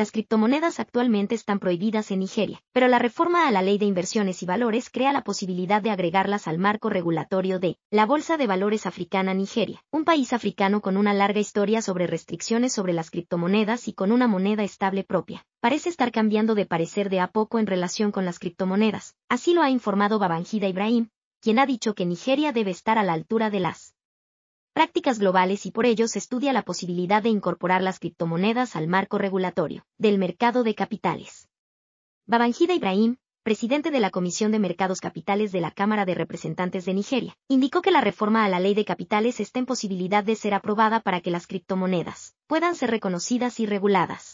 las criptomonedas actualmente están prohibidas en Nigeria, pero la reforma a la ley de inversiones y valores crea la posibilidad de agregarlas al marco regulatorio de la Bolsa de Valores Africana Nigeria, un país africano con una larga historia sobre restricciones sobre las criptomonedas y con una moneda estable propia. Parece estar cambiando de parecer de a poco en relación con las criptomonedas, así lo ha informado Babangida Ibrahim, quien ha dicho que Nigeria debe estar a la altura de las prácticas globales y por ello se estudia la posibilidad de incorporar las criptomonedas al marco regulatorio del mercado de capitales. Babangida Ibrahim, presidente de la Comisión de Mercados Capitales de la Cámara de Representantes de Nigeria, indicó que la reforma a la ley de capitales está en posibilidad de ser aprobada para que las criptomonedas puedan ser reconocidas y reguladas.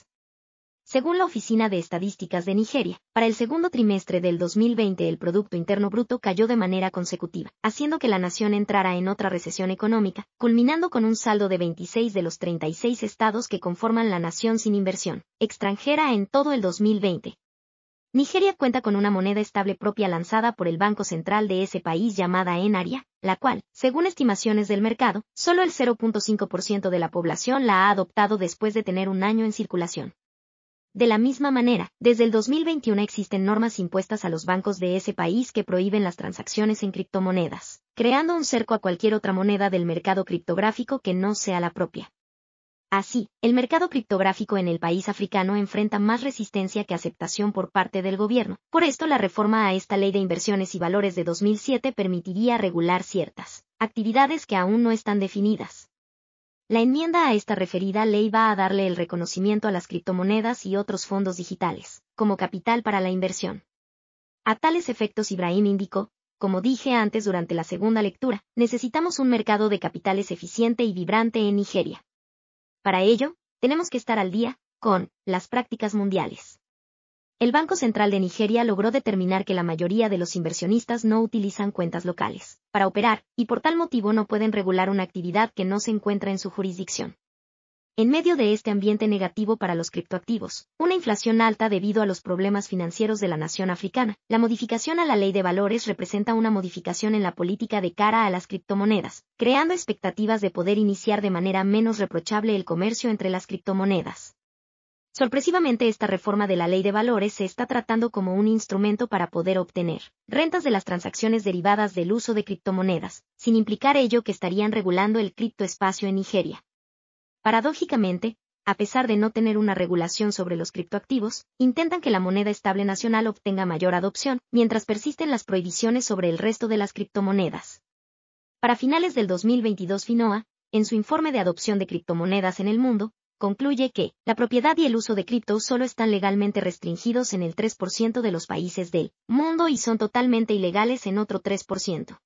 Según la Oficina de Estadísticas de Nigeria, para el segundo trimestre del 2020 el Producto Interno Bruto cayó de manera consecutiva, haciendo que la nación entrara en otra recesión económica, culminando con un saldo de 26 de los 36 estados que conforman la nación sin inversión extranjera en todo el 2020. Nigeria cuenta con una moneda estable propia lanzada por el Banco Central de ese país llamada Enaria, la cual, según estimaciones del mercado, solo el 0.5% de la población la ha adoptado después de tener un año en circulación. De la misma manera, desde el 2021 existen normas impuestas a los bancos de ese país que prohíben las transacciones en criptomonedas, creando un cerco a cualquier otra moneda del mercado criptográfico que no sea la propia. Así, el mercado criptográfico en el país africano enfrenta más resistencia que aceptación por parte del gobierno. Por esto, la reforma a esta ley de inversiones y valores de 2007 permitiría regular ciertas actividades que aún no están definidas. La enmienda a esta referida ley va a darle el reconocimiento a las criptomonedas y otros fondos digitales, como capital para la inversión. A tales efectos Ibrahim indicó, como dije antes durante la segunda lectura, necesitamos un mercado de capitales eficiente y vibrante en Nigeria. Para ello, tenemos que estar al día, con, las prácticas mundiales. El Banco Central de Nigeria logró determinar que la mayoría de los inversionistas no utilizan cuentas locales para operar, y por tal motivo no pueden regular una actividad que no se encuentra en su jurisdicción. En medio de este ambiente negativo para los criptoactivos, una inflación alta debido a los problemas financieros de la nación africana, la modificación a la ley de valores representa una modificación en la política de cara a las criptomonedas, creando expectativas de poder iniciar de manera menos reprochable el comercio entre las criptomonedas. Sorpresivamente esta reforma de la ley de valores se está tratando como un instrumento para poder obtener rentas de las transacciones derivadas del uso de criptomonedas, sin implicar ello que estarían regulando el criptoespacio en Nigeria. Paradójicamente, a pesar de no tener una regulación sobre los criptoactivos, intentan que la moneda estable nacional obtenga mayor adopción, mientras persisten las prohibiciones sobre el resto de las criptomonedas. Para finales del 2022 FINOA, en su informe de adopción de criptomonedas en el mundo, concluye que, la propiedad y el uso de cripto solo están legalmente restringidos en el 3% de los países del mundo y son totalmente ilegales en otro 3%.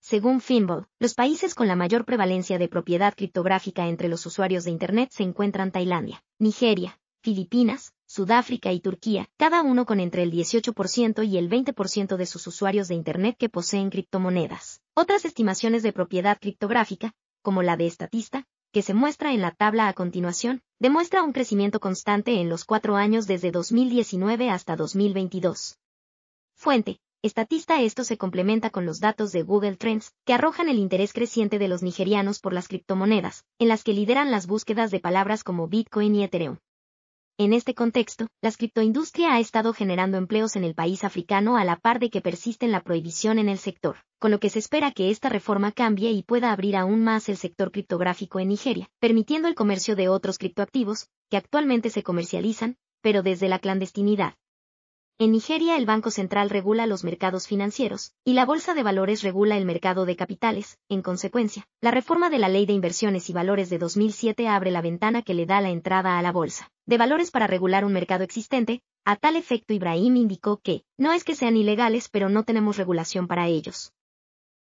Según Finball, los países con la mayor prevalencia de propiedad criptográfica entre los usuarios de Internet se encuentran Tailandia, Nigeria, Filipinas, Sudáfrica y Turquía, cada uno con entre el 18% y el 20% de sus usuarios de Internet que poseen criptomonedas. Otras estimaciones de propiedad criptográfica, como la de Estatista, que se muestra en la tabla a continuación, demuestra un crecimiento constante en los cuatro años desde 2019 hasta 2022. Fuente. Estatista esto se complementa con los datos de Google Trends, que arrojan el interés creciente de los nigerianos por las criptomonedas, en las que lideran las búsquedas de palabras como Bitcoin y Ethereum. En este contexto, la criptoindustria ha estado generando empleos en el país africano a la par de que persiste en la prohibición en el sector, con lo que se espera que esta reforma cambie y pueda abrir aún más el sector criptográfico en Nigeria, permitiendo el comercio de otros criptoactivos, que actualmente se comercializan, pero desde la clandestinidad. En Nigeria el Banco Central regula los mercados financieros, y la Bolsa de Valores regula el mercado de capitales. En consecuencia, la reforma de la Ley de Inversiones y Valores de 2007 abre la ventana que le da la entrada a la Bolsa de Valores para regular un mercado existente. A tal efecto Ibrahim indicó que, no es que sean ilegales pero no tenemos regulación para ellos.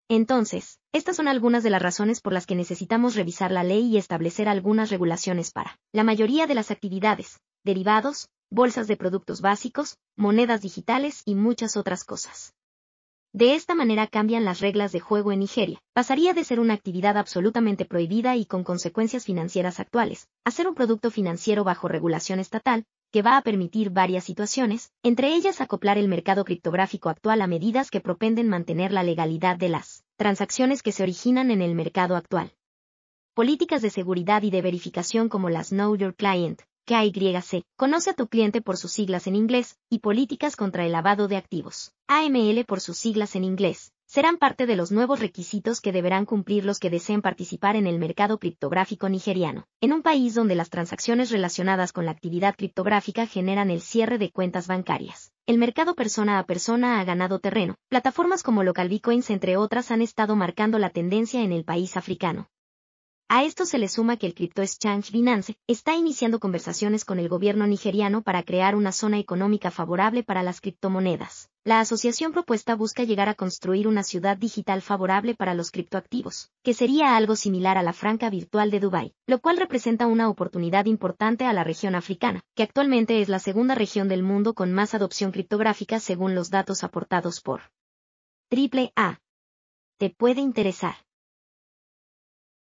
Entonces, estas son algunas de las razones por las que necesitamos revisar la ley y establecer algunas regulaciones para la mayoría de las actividades, derivados, bolsas de productos básicos, monedas digitales y muchas otras cosas. De esta manera cambian las reglas de juego en Nigeria. Pasaría de ser una actividad absolutamente prohibida y con consecuencias financieras actuales, a ser un producto financiero bajo regulación estatal, que va a permitir varias situaciones, entre ellas acoplar el mercado criptográfico actual a medidas que propenden mantener la legalidad de las transacciones que se originan en el mercado actual. Políticas de seguridad y de verificación como las Know Your Client, KYC, conoce a tu cliente por sus siglas en inglés, y políticas contra el lavado de activos, AML por sus siglas en inglés, serán parte de los nuevos requisitos que deberán cumplir los que deseen participar en el mercado criptográfico nigeriano, en un país donde las transacciones relacionadas con la actividad criptográfica generan el cierre de cuentas bancarias. El mercado persona a persona ha ganado terreno. Plataformas como Localbitcoins, entre otras, han estado marcando la tendencia en el país africano. A esto se le suma que el Exchange Binance está iniciando conversaciones con el gobierno nigeriano para crear una zona económica favorable para las criptomonedas. La asociación propuesta busca llegar a construir una ciudad digital favorable para los criptoactivos, que sería algo similar a la franca virtual de Dubái, lo cual representa una oportunidad importante a la región africana, que actualmente es la segunda región del mundo con más adopción criptográfica según los datos aportados por AAA. Te puede interesar.